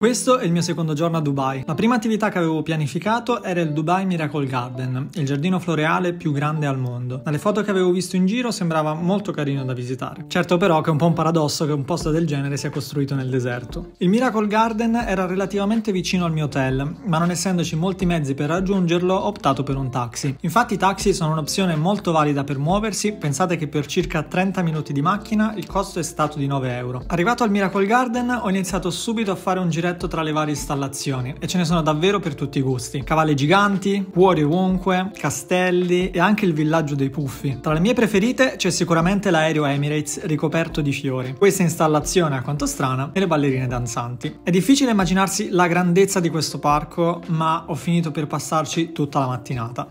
Questo è il mio secondo giorno a Dubai. La prima attività che avevo pianificato era il Dubai Miracle Garden, il giardino floreale più grande al mondo. Dalle foto che avevo visto in giro sembrava molto carino da visitare. Certo però che è un po' un paradosso che un posto del genere sia costruito nel deserto. Il Miracle Garden era relativamente vicino al mio hotel, ma non essendoci molti mezzi per raggiungerlo ho optato per un taxi. Infatti i taxi sono un'opzione molto valida per muoversi, pensate che per circa 30 minuti di macchina il costo è stato di 9 euro. Arrivato al Miracle Garden ho iniziato subito a fare un giro diretto tra le varie installazioni e ce ne sono davvero per tutti i gusti. Cavalli giganti, cuori ovunque, castelli e anche il villaggio dei puffi. Tra le mie preferite c'è sicuramente l'aereo Emirates ricoperto di fiori. Questa installazione a quanto strana e le ballerine danzanti. È difficile immaginarsi la grandezza di questo parco, ma ho finito per passarci tutta la mattinata.